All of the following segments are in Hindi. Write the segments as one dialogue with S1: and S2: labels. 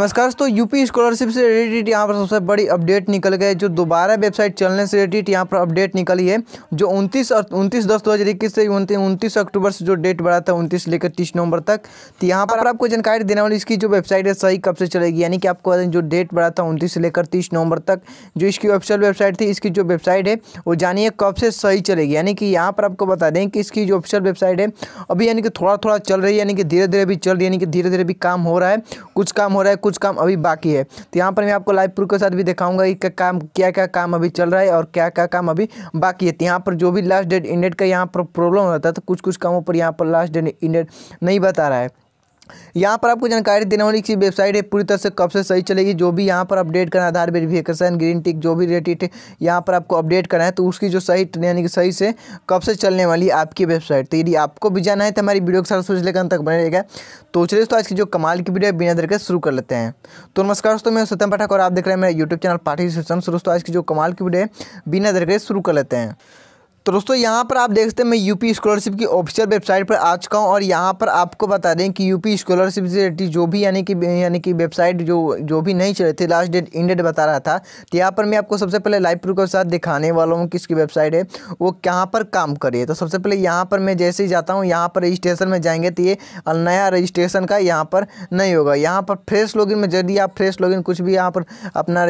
S1: नमस्कार दोस्तों यूपी स्कॉलरशिप से रिलेटेड यहाँ पर सबसे बड़ी अपडेट निकल गई जो दोबारा वेबसाइट चलने से रिलेटेड यहाँ पर अपडेट निकली है जो उनतीस और उनतीस दस दो हज़ार इक्कीस से उनतीस अक्टूबर से जो डेट बढ़ा था उनतीस लेकर तीस नवंबर तक तो यहाँ पर आपको जानकारी देने वाली इसकी जो वेबसाइट है सही कब से चलेगी यानी कि आपको जो डेट बढ़ा था उनतीस से लेकर तीस नवंबर तक जो इसकी ऑफिशियल वेबसाइट थी इसकी जो वेबसाइट है वो जानिए कब से सही चलेगी यानी कि यहाँ पर आपको बता दें कि इसकी जो ऑफिशियल वेबसाइट है अभी यानी कि थोड़ा थोड़ा चल रही है यानी कि धीरे धीरे भी चल रही है यानी कि धीरे धीरे भी काम हो रहा है कुछ काम हो रहा है कुछ काम अभी बाकी है तो यहाँ पर मैं आपको लाइव प्रूफ के साथ भी दिखाऊंगा कि क्या काम क्या क्या काम अभी चल रहा है और क्या क्या काम अभी बाकी है तो यहाँ पर जो भी लास्ट डेट इंडेट का यहाँ पर प्रॉब्लम रहता है तो कुछ कुछ कामों पर यहाँ पर लास्ट डेट इंडेट नहीं बता रहा है यहाँ पर आपको जानकारी देने वाली किसी वेबसाइट है पूरी तरह से कब से सही चलेगी जो भी यहाँ पर अपडेट करना आधार वेरिफिकेशन ग्रीन टिक जो भी रेटिट यहाँ पर आपको अपडेट करना है तो उसकी जो सही यानी कि सही से कब से चलने वाली आपकी वेबसाइट तो यदि आपको भी जाना है तो हमारी वीडियो के साथ सोच लेकर अंत तक बने रहेगा तो चलिए दोस्तों आज की जो कमाल की वीडियो है बिना देर के शुरू कर लेते हैं तो नमस्कार दोस्तों मैं सत्यम पाठक और आप देख रहे हैं मेरा यूट्यूब चैनल पार्टी सिस्टम तो दोस्तों आज की जो कमाल की वीडियो है बिना देर के शुरू कर लेते हैं तो दोस्तों यहाँ पर आप देख सकते हैं मैं यूपी स्कॉलरशिप की ऑफिशियल वेबसाइट पर आ चुका हूँ और यहाँ पर आपको बता दें कि यूपी स्कॉलरशिप से रिलेटेड जो भी यानी कि यानी कि वेबसाइट जो जो भी नहीं चल रही थी लास्ट डेट इन डेट बता रहा था तो यहाँ पर मैं आपको सबसे पहले लाइव प्रूफ के साथ दिखाने वाला हूँ किसकी वेबसाइट है वो कहाँ पर काम करिए तो सबसे पहले यहाँ पर मैं जैसे ही जाता हूँ यहाँ पर रजिस्ट्रेशन में जाएंगे तो ये नया रजिस्ट्रेशन का यहाँ पर नहीं होगा यहाँ पर फ्रेश लॉगिन में यदि आप फ्रेश लॉगिन कुछ भी यहाँ पर अपना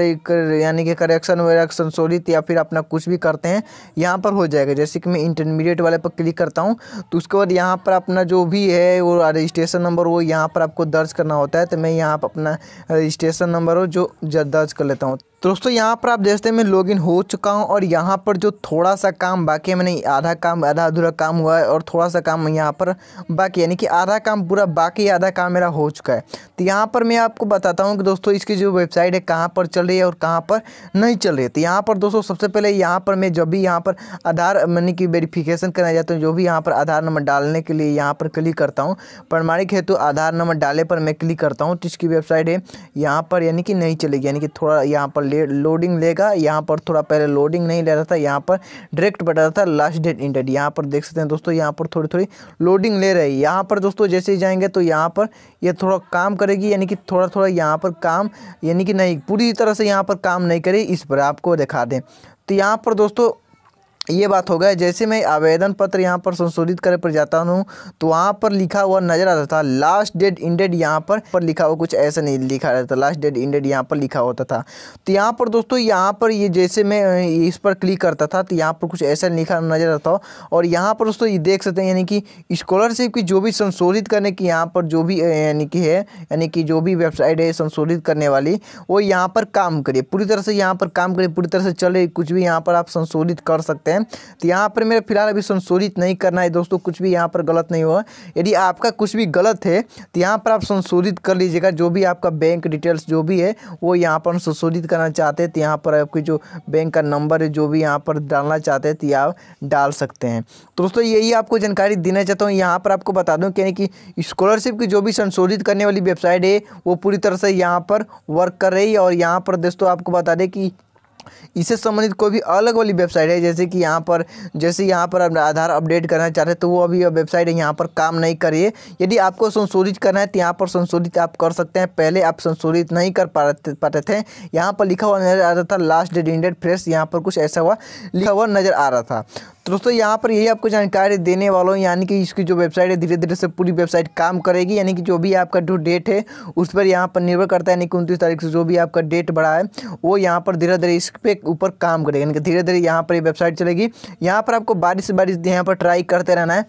S1: यानी कि करेक्शन वेक्शन शोधित या फिर अपना कुछ भी करते हैं यहाँ पर हो जाए जाएगा जैसे कि मैं इंटरमीडिएट वाले पर क्लिक करता हूँ तो उसके बाद यहाँ पर अपना जो भी है वो रजिस्ट्रेशन नंबर वो यहाँ पर आपको दर्ज करना होता है तो मैं यहाँ पर अपना रजिस्ट्रेशन नंबर हो जो दर्ज कर लेता हूँ तो दोस्तों यहाँ पर आप देखते हैं मैं लॉगिन हो चुका हूँ और यहाँ पर जो थोड़ा सा काम बाकी है मैंने आधा काम आधा अधूरा काम हुआ है और थोड़ा सा काम यहाँ पर बाकी यानी कि आधा काम पूरा बाकी आधा काम मेरा हो चुका है तो यहाँ पर मैं आपको बताता हूँ कि दोस्तों इसकी जो वेबसाइट है कहाँ पर चल रही है और कहाँ पर नहीं चल रही है तो यहाँ पर दोस्तों सबसे पहले यहाँ पर मैं जब भी यहाँ पर आधार यानी कि वेरीफिकेशन करना चाहता हूँ जो भी यहाँ पर आधार नंबर डालने के लिए यहाँ पर क्लिक करता हूँ प्रमाणिक हेतु आधार नंबर डाले पर मैं क्लिक करता हूँ तो इसकी वेबसाइट है यहाँ पर यानी कि नहीं चलेगी यानी कि थोड़ा यहाँ पर ले लोडिंग लेगा यहाँ पर थोड़ा पहले लोडिंग नहीं ले रहा था यहाँ पर डायरेक्ट बैठा रहा था लास्ट डेट इंटेड यहाँ पर देख सकते हैं दोस्तों यहाँ पर थोड़ी थोड़ी लोडिंग ले रही है यहाँ पर दोस्तों जैसे ही जाएंगे तो यहाँ पर यह थोड़ा काम करेगी यानी कि थोड़ा थोड़ा यहाँ पर काम यानी कि नहीं पूरी तरह से यहाँ पर काम नहीं करेगी इस पर आपको दिखा दें तो यहाँ पर दोस्तों ये बात हो गया जैसे मैं आवेदन पत्र यहाँ पर संशोधित करने पर जाता हूँ तो वहाँ पर लिखा हुआ नजर आता था लास्ट डेट इंडेड यहाँ पर पर लिखा हुआ कुछ ऐसा नहीं लिखा रहता लास्ट डेट इंडेड यहाँ पर लिखा होता था तो यहाँ पर दोस्तों यहाँ पर ये जैसे मैं इस पर क्लिक करता था तो यहाँ पर कुछ ऐसा लिखा नजर आता हो और यहाँ पर दोस्तों ये देख सकते हैं यानी कि स्कॉलरशिप की जो भी संशोधित करने की यहाँ पर जो भी यानी कि है यानी कि जो भी वेबसाइट है संशोधित करने वाली वो यहाँ पर काम करिए पूरी तरह से यहाँ पर काम करिए पूरी तरह से चले कुछ भी यहाँ पर आप संशोधित कर सकते हैं है तो यहाँ पर मेरे फिलहाल अभी संशोधित नहीं करना है दोस्तों कुछ भी यहाँ पर गलत नहीं हुआ यदि आपका कुछ भी गलत है तो यहाँ पर आप संशोधित कर लीजिएगा जो भी आपका बैंक डिटेल्स जो भी है वो यहाँ पर संशोधित करना चाहते हैं तो यहाँ पर आपकी जो बैंक का नंबर है जो भी यहाँ पर डालना चाहते हैं तो आप डाल सकते हैं तो दोस्तों यही आपको जानकारी देना चाहता हूँ यहाँ पर आपको बता दूँ यानी कि स्कॉलरशिप की जो भी संशोधित करने वाली वेबसाइट है वो पूरी तरह से यहाँ पर वर्क कर रही है और यहाँ पर दोस्तों आपको बता दें कि इससे संबंधित कोई भी अलग वाली वेबसाइट है जैसे कि यहाँ पर जैसे यहाँ पर आधार अपडेट करना चाह रहे तो वो अभी वेबसाइट यहाँ पर काम नहीं करिए यदि आपको संशोधित करना है तो यहाँ पर संशोधित आप कर सकते हैं पहले आप संशोधित नहीं कर पाते थे यहाँ पर लिखा हुआ नज़र आ रहा था लास्ट डेट इंडेड फ्रेश यहाँ पर कुछ ऐसा हुआ लिखा हुआ नज़र आ रहा था तो दोस्तों यहाँ पर यही आपको जानकारी देने वाला हूँ यानी कि इसकी जो वेबसाइट है धीरे धीरे से पूरी वेबसाइट काम करेगी यानी कि जो भी आपका जो डेट है उस पर यहाँ पर निर्भर करता है यानी कि उनतीस तारीख से जो भी आपका डेट बढ़ा है वो यहाँ पर धीरे धीरे इस रिस्क पे ऊपर काम करेगा यानी कि धीरे धीरे यहाँ पर ये वेबसाइट चलेगी यहाँ पर आपको बारिश बारिश यहाँ पर ट्राई करते रहना है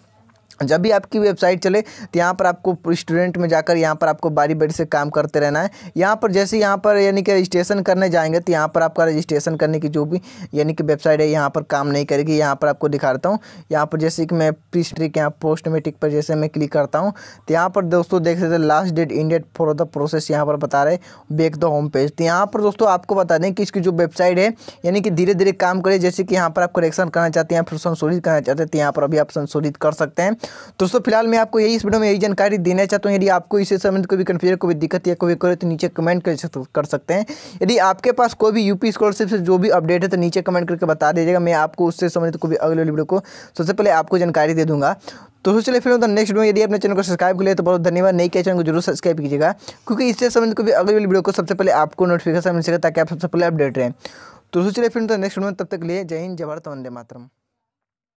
S1: जब भी आपकी वेबसाइट चले तो यहाँ पर आपको स्टूडेंट में जाकर यहाँ पर आपको बारी बारी से काम करते रहना है यहाँ पर जैसे यहाँ पर यानी कि रजिस्ट्रेशन करने जाएंगे तो यहाँ पर आपका रजिस्ट्रेशन करने की जो भी यानी कि वेबसाइट है यहाँ पर काम नहीं करेगी यहाँ पर आपको दिखाता हूँ यहाँ पर जैसे कि मैं प्रिस्ट्रिक यहाँ पोस्टमेटिक पर जैसे मैं क्लिक करता हूँ तो यहाँ पर दोस्तों देख सकते last date in date for the process यहाँ पर बता रहे बेक द होम पेज तो यहाँ पर दोस्तों आपको बता दें कि इसकी जो वेबसाइट है यानी कि धीरे धीरे काम करे जैसे कि यहाँ पर आप करेक्शन करना चाहते हैं फिर संशोधित करना चाहते हैं तो यहाँ पर अभी आप संशोधित कर सकते हैं दोस्तों फिलहाल मैं आपको यही इस वीडियो में यही जानकारी देना चाहता हूँ यदि आपको इससे संबंधित कोई कन्फ्यूजन कोई दिक्कत या कोई करे तो नीचे कमेंट कर सकते हैं यदि आपके पास कोई भी यूपी स्कॉलरशिप से जो भी अपडेट है तो नीचे कमेंट करके बता दीजिएगा मैं आपको उससे संबंधित कोई अगले अगले वीडियो को सबसे पहले आपको जानकारी दे दूँगा तो चलिए फिर मतलब नेक्स्ट वीडियो यदि अपने चैनल को सब्सक्राइब कर लिया तो बहुत धन्यवाद नहीं किया चैनल को जरूर सब्सक्राइब कीजिएगा क्योंकि इससे संबंधित कोई भी अगले वीडियो को सबसे पहले आपको नोटिफिकेशन मिल सके ताकि आप सबसे पहले अपडेट रहें तो सोचिए फिर नेक्स्ट वीडियो तब तक लिए जय हिंद जय भारत वंदे मातरम